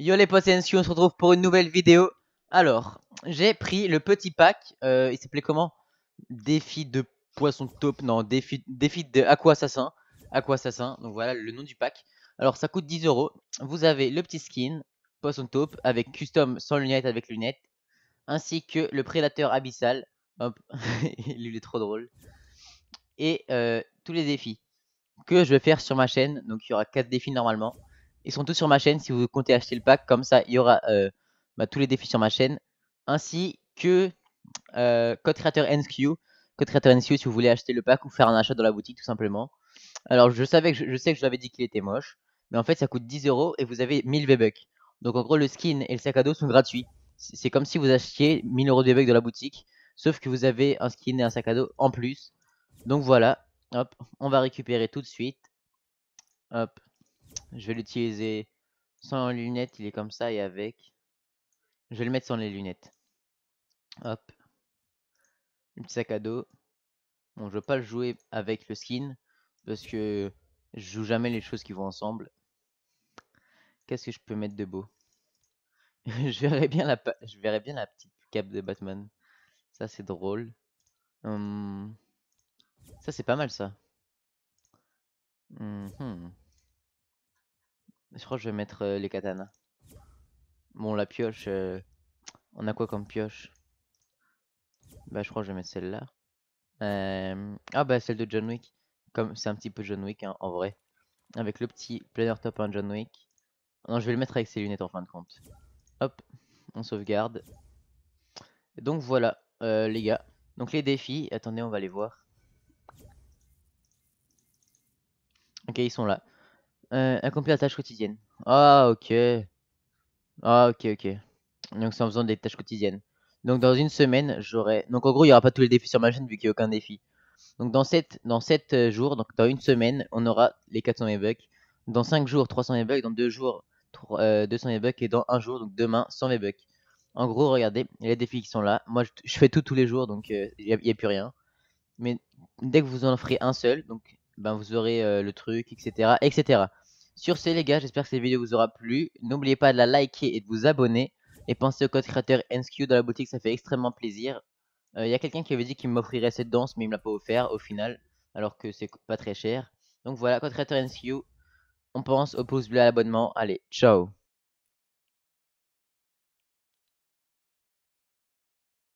Yo les potes, on se retrouve pour une nouvelle vidéo. Alors, j'ai pris le petit pack, euh, il s'appelait comment Défi de poisson taupe, non, défi, défi de aqua assassin. Aqua assassin, donc voilà le nom du pack. Alors ça coûte 10 euros. Vous avez le petit skin, poisson taupe, avec custom sans lunettes, avec lunettes. Ainsi que le prédateur abyssal. Hop, il est trop drôle. Et euh, tous les défis que je vais faire sur ma chaîne. Donc il y aura 4 défis normalement. Ils sont tous sur ma chaîne si vous comptez acheter le pack. Comme ça, il y aura euh, bah, tous les défis sur ma chaîne. Ainsi que euh, Code créateur NQ. Code créateur NQ si vous voulez acheter le pack ou faire un achat dans la boutique tout simplement. Alors je savais que je, sais que je vous dit qu'il était moche. Mais en fait ça coûte 10 euros et vous avez 1000 V-Bucks. Donc en gros le skin et le sac à dos sont gratuits. C'est comme si vous achetiez 1000 euros de V-Bucks dans la boutique. Sauf que vous avez un skin et un sac à dos en plus. Donc voilà. Hop, on va récupérer tout de suite. Hop. Je vais l'utiliser sans lunettes, il est comme ça et avec. Je vais le mettre sans les lunettes. Hop. Le sac à dos. Bon, je veux pas le jouer avec le skin parce que je joue jamais les choses qui vont ensemble. Qu'est-ce que je peux mettre de beau je, verrais bien la je bien la petite cape de Batman. Ça, c'est drôle. Hum... Ça, c'est pas mal, ça. Hum, hmm. Je crois que je vais mettre euh, les katanas. Bon, la pioche. Euh, on a quoi comme pioche Bah, je crois que je vais mettre celle-là. Euh, ah, bah, celle de John Wick. Comme c'est un petit peu John Wick hein, en vrai. Avec le petit planner top 1 John Wick. Non, je vais le mettre avec ses lunettes en fin de compte. Hop, on sauvegarde. Donc voilà, les gars. Donc les défis, attendez, on va les voir. Ok, ils sont là. Euh, accomplir la tâche quotidienne. Ah, ok. Ah, ok, ok. Donc, c'est en faisant des tâches quotidiennes. Donc, dans une semaine, j'aurai. Donc, en gros, il n'y aura pas tous les défis sur ma chaîne vu qu'il n'y a aucun défi. Donc, dans 7, dans sept euh, jours, donc dans une semaine, on aura les 400 e-bucks. Dans 5 jours, 300 e-bucks. Dans 2 jours, 200 e-bucks. Euh, et dans 1 jour, donc demain, 100 e-bucks. En gros, regardez, les défis qui sont là. Moi, je, fais tout tous les jours, donc il n'y a, a, plus rien. Mais dès que vous en offrez un seul, donc ben vous aurez euh, le truc, etc., etc. Sur ce, les gars, j'espère que cette vidéo vous aura plu. N'oubliez pas de la liker et de vous abonner. Et pensez au code créateur NSQ dans la boutique, ça fait extrêmement plaisir. Il euh, y a quelqu'un qui avait dit qu'il m'offrirait cette danse, mais il me l'a pas offert au final, alors que c'est pas très cher. Donc voilà, code créateur NSQ. On pense au pouce bleu à l'abonnement. Allez, ciao